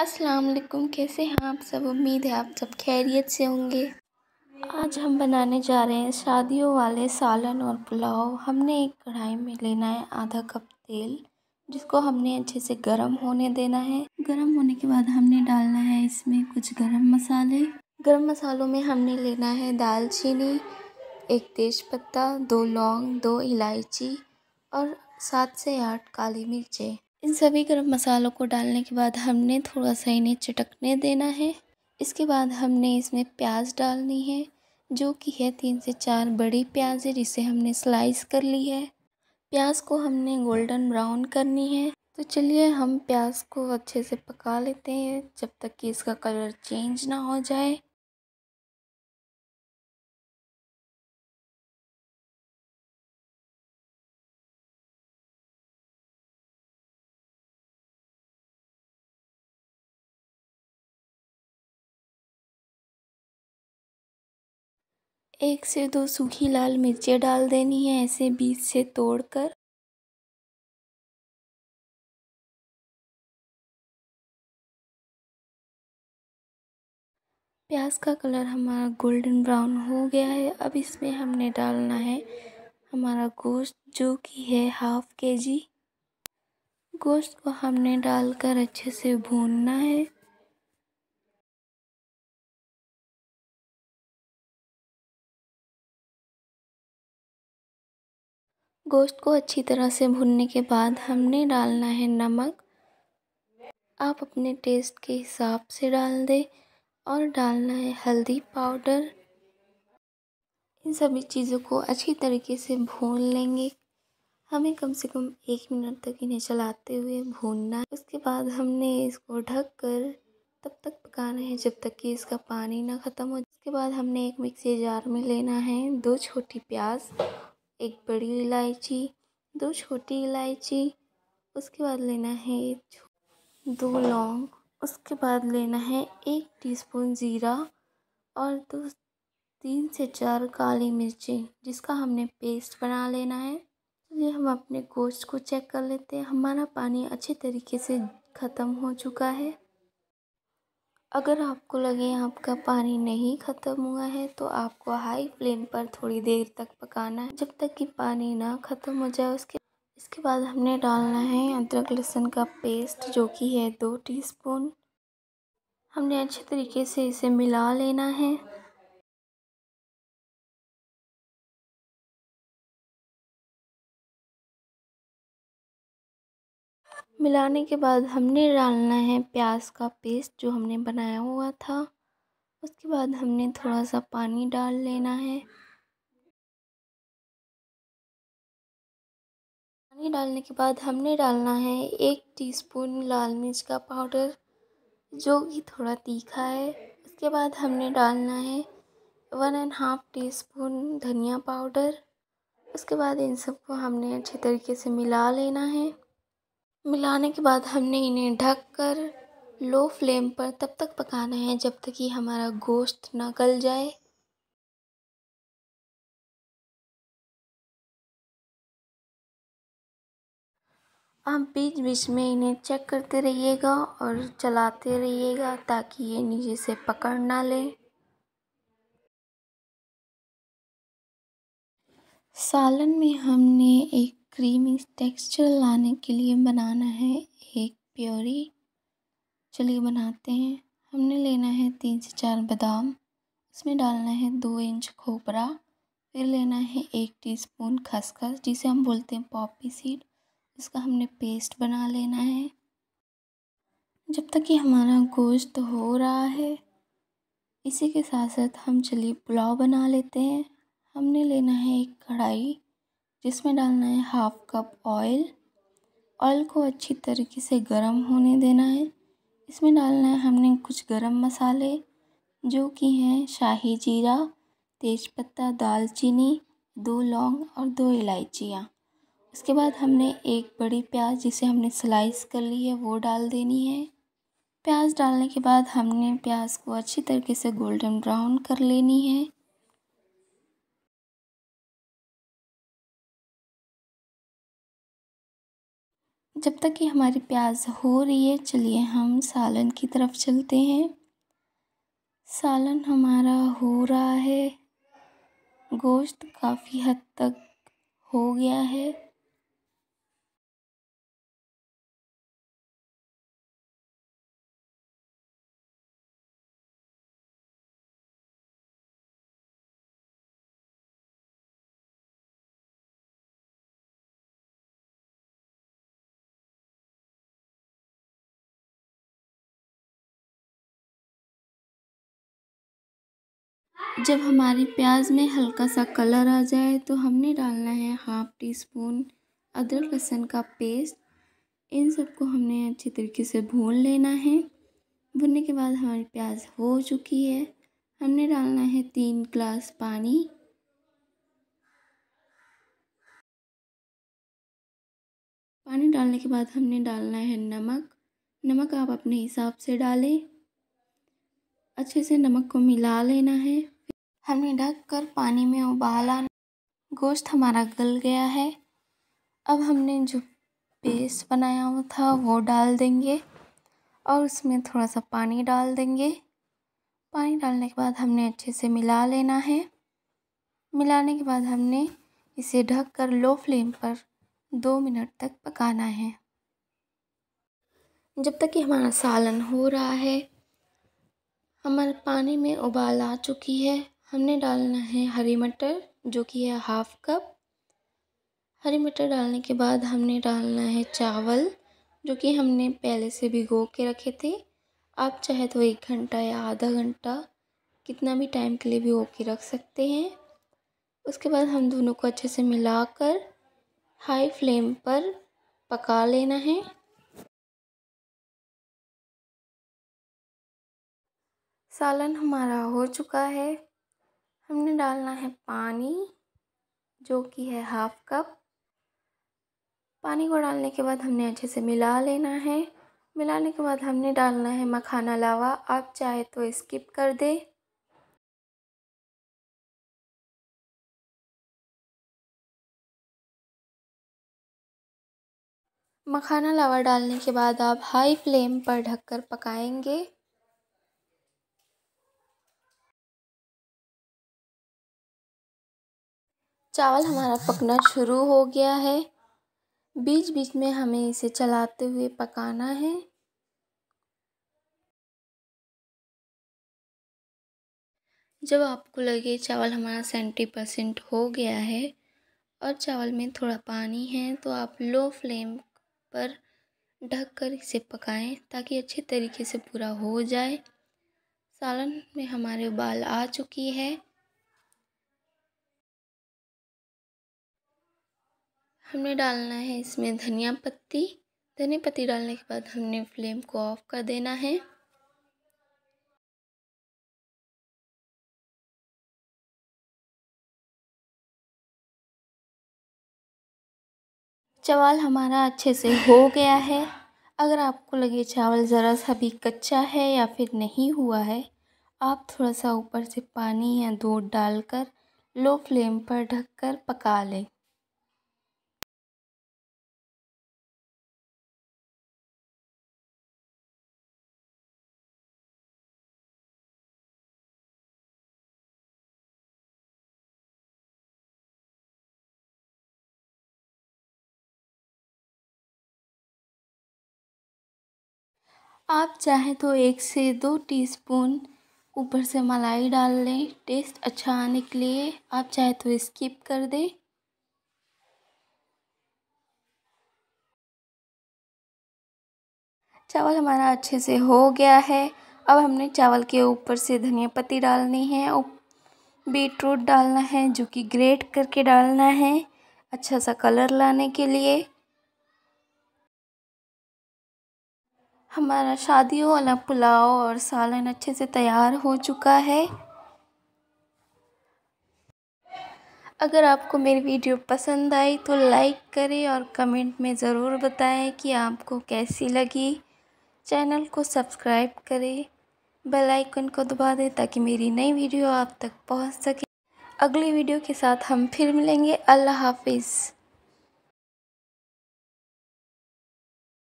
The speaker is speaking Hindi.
अस्सलाम वालेकुम कैसे हैं आप सब उम्मीद है आप सब खैरियत से होंगे आज हम बनाने जा रहे हैं शादियों वाले सालन और पुलाव हमने एक कढ़ाई में लेना है आधा कप तेल जिसको हमने अच्छे से गर्म होने देना है गर्म होने के बाद हमने डालना है इसमें कुछ गरम मसाले गरम मसालों में हमने लेना है दालचीनी एक पत्ता दो लौंग दो इलायची और सात से आठ काली मिर्चें इन सभी गर्म मसालों को डालने के बाद हमने थोड़ा सा इन्हें चटकने देना है इसके बाद हमने इसमें प्याज डालनी है जो कि है तीन से चार बड़ी प्याज है जिसे हमने स्लाइस कर ली है प्याज को हमने गोल्डन ब्राउन करनी है तो चलिए हम प्याज को अच्छे से पका लेते हैं जब तक कि इसका कलर चेंज ना हो जाए एक से दो सूखी लाल मिर्चें डाल देनी है ऐसे बीच से तोड़कर प्याज का कलर हमारा गोल्डन ब्राउन हो गया है अब इसमें हमने डालना है हमारा गोश्त जो कि है हाफ़ के जी गोश्त को हमने डालकर अच्छे से भूनना है गोश्त को अच्छी तरह से भुनने के बाद हमने डालना है नमक आप अपने टेस्ट के हिसाब से डाल दें और डालना है हल्दी पाउडर इन सभी चीज़ों को अच्छी तरीके से भून लेंगे हमें कम से कम एक मिनट तक इन्हें चलाते हुए भूनना उसके बाद हमने इसको ढक कर तब तक पकाना है जब तक कि इसका पानी ना ख़त्म हो उसके बाद हमने एक मिक्सी जार में लेना है दो छोटी प्याज एक बड़ी इलायची दो छोटी इलायची उसके बाद लेना है दो लौंग उसके बाद लेना है एक टीस्पून ज़ीरा और दो तीन से चार काली मिर्ची जिसका हमने पेस्ट बना लेना है ये हम अपने गोश्त को चेक कर लेते हैं हमारा पानी अच्छे तरीके से ख़त्म हो चुका है अगर आपको लगे आपका पानी नहीं ख़त्म हुआ है तो आपको हाई फ्लेम पर थोड़ी देर तक पकाना है जब तक कि पानी ना ख़त्म हो जाए उसके इसके बाद हमने डालना है अदरक लहसुन का पेस्ट जो कि है दो टीस्पून हमने अच्छे तरीके से इसे मिला लेना है मिलाने के बाद हमने डालना है प्याज का पेस्ट जो हमने बनाया हुआ था उसके बाद हमने थोड़ा सा पानी डाल लेना है पानी डालने के बाद हमने डालना है एक टीस्पून लाल मिर्च का पाउडर जो कि थोड़ा तीखा है उसके बाद हमने डालना है one and half teaspoon धनिया पाउडर उसके बाद इन सबको हमने अच्छे तरीके से मिला लेना है मिलाने के बाद हमने इन्हें ढक कर लो फ्लेम पर तब तक पकाना है जब तक कि हमारा गोश्त ना गल जाए आप बीच बीच में इन्हें चेक करते रहिएगा और चलाते रहिएगा ताकि ये नीचे से पकड़ ना ले सालन में हमने एक क्रीमी टेक्सचर लाने के लिए बनाना है एक प्योरी चलिए बनाते हैं हमने लेना है तीन से चार बादाम इसमें डालना है दो इंच खोपरा फिर लेना है एक टीस्पून खसखस जिसे हम बोलते हैं पॉपी सीड इसका हमने पेस्ट बना लेना है जब तक कि हमारा गोश्त हो रहा है इसी के साथ साथ हम चलिए पुलाव बना लेते हैं हमने लेना है एक कढ़ाई जिसमें डालना है हाफ कप ऑयल ऑयल को अच्छी तरीके से गर्म होने देना है इसमें डालना है हमने कुछ गरम मसाले जो कि हैं शाही जीरा तेज़पत्ता दालचीनी दो लौंग और दो इलायचियाँ उसके बाद हमने एक बड़ी प्याज जिसे हमने स्लाइस कर ली है वो डाल देनी है प्याज डालने के बाद हमने प्याज को अच्छी तरीके से गोल्डन ब्राउन कर लेनी है जब तक कि हमारी प्याज हो रही है चलिए हम सालन की तरफ चलते हैं सालन हमारा हो रहा है गोश्त काफ़ी हद तक हो गया है जब हमारी प्याज में हल्का सा कलर आ जाए तो हमने डालना है हाफ़ टी स्पून अदरक लहसुन का पेस्ट इन सबको हमने अच्छे तरीके से भून लेना है भुनने के बाद हमारी प्याज हो चुकी है हमने डालना है तीन ग्लास पानी पानी डालने के बाद हमने डालना है नमक नमक आप अपने हिसाब से डालें अच्छे से नमक को मिला लेना है हमने ढक कर पानी में उबाला गोश्त हमारा गल गया है अब हमने जो पेस्ट बनाया हुआ था वो डाल देंगे और उसमें थोड़ा सा पानी डाल देंगे पानी डालने के बाद हमने अच्छे से मिला लेना है मिलाने के बाद हमने इसे ढक कर लो फ्लेम पर दो मिनट तक पकाना है जब तक कि हमारा सालन हो रहा है हमारे पानी में उबाल आ चुकी है हमने डालना है हरी मटर जो कि है हाफ़ कप हरी मटर डालने के बाद हमने डालना है चावल जो कि हमने पहले से भिगो के रखे थे आप चाहे तो एक घंटा या आधा घंटा कितना भी टाइम के लिए भिगो के रख सकते हैं उसके बाद हम दोनों को अच्छे से मिलाकर हाई फ्लेम पर पका लेना है सालन हमारा हो चुका है हमने डालना है पानी जो कि है हाफ कप पानी को डालने के बाद हमने अच्छे से मिला लेना है मिलाने के बाद हमने डालना है मखाना लावा आप चाहे तो स्किप कर दें मखाना लावा डालने के बाद आप हाई फ्लेम पर ढककर पकाएंगे चावल हमारा पकना शुरू हो गया है बीच बीच में हमें इसे चलाते हुए पकाना है जब आपको लगे चावल हमारा सेवेंटी परसेंट हो गया है और चावल में थोड़ा पानी है तो आप लो फ्लेम पर ढक कर इसे पकाएं ताकि अच्छे तरीके से पूरा हो जाए सालन में हमारे उबाल आ चुकी है हमने डालना है इसमें धनिया पत्ती धनिया पत्ती डालने के बाद हमने फ्लेम को ऑफ कर देना है चावल हमारा अच्छे से हो गया है अगर आपको लगे चावल ज़रा सा भी कच्चा है या फिर नहीं हुआ है आप थोड़ा सा ऊपर से पानी या दूध डालकर लो फ्लेम पर ढककर पका लें आप चाहें तो एक से दो टीस्पून ऊपर से मलाई डाल लें टेस्ट अच्छा आने के लिए आप चाहे तो स्किप कर दें चावल हमारा अच्छे से हो गया है अब हमने चावल के ऊपर से धनिया पत्ती डालनी है बीट रूट डालना है जो कि ग्रेट करके डालना है अच्छा सा कलर लाने के लिए हमारा शादियों वाला पुलाव और सालन अच्छे से तैयार हो चुका है अगर आपको मेरी वीडियो पसंद आई तो लाइक करें और कमेंट में ज़रूर बताएं कि आपको कैसी लगी चैनल को सब्सक्राइब करें बेल आइकन को दबा दें ताकि मेरी नई वीडियो आप तक पहुंच सके अगली वीडियो के साथ हम फिर मिलेंगे अल्लाह हाफिज़